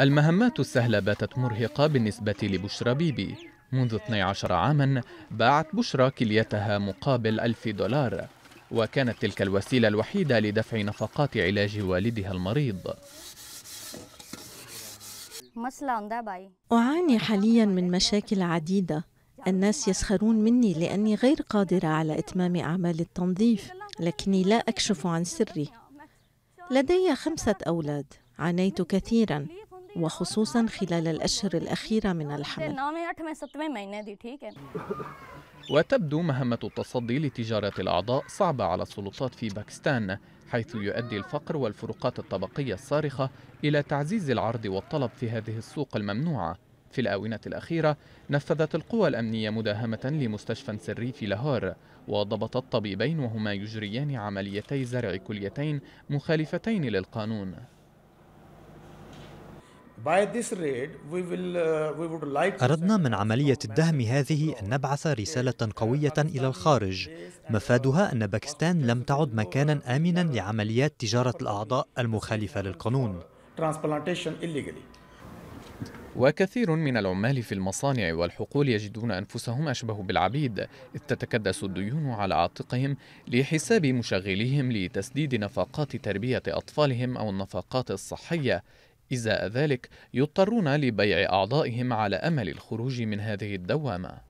المهمات السهلة باتت مرهقة بالنسبة لبشرى بيبي منذ 12 عاما باعت بشرى كليتها مقابل ألف دولار وكانت تلك الوسيلة الوحيدة لدفع نفقات علاج والدها المريض أعاني حاليا من مشاكل عديدة الناس يسخرون مني لأني غير قادرة على إتمام أعمال التنظيف لكني لا أكشف عن سري لدي خمسة أولاد عانيت كثيرا وخصوصا خلال الأشهر الأخيرة من الحمل وتبدو مهمة التصدي لتجارة الأعضاء صعبة على السلطات في باكستان حيث يؤدي الفقر والفروقات الطبقية الصارخة إلى تعزيز العرض والطلب في هذه السوق الممنوعة في الآونة الأخيرة نفذت القوى الأمنية مداهمة لمستشفى سري في لاهور وضبطت طبيبين وهما يجريان عمليتي زرع كليتين مخالفتين للقانون uh, أردنا من عملية الدهم هذه أن نبعث رسالة قوية إلى الخارج مفادها أن باكستان لم تعد مكانا آمنا لعمليات تجارة الأعضاء المخالفة للقانون وكثير من العمال في المصانع والحقول يجدون أنفسهم أشبه بالعبيد إذ تتكدس الديون على عاتقهم لحساب مشغليهم لتسديد نفقات تربية أطفالهم أو النفقات الصحية إزاء ذلك يضطرون لبيع أعضائهم على أمل الخروج من هذه الدوامة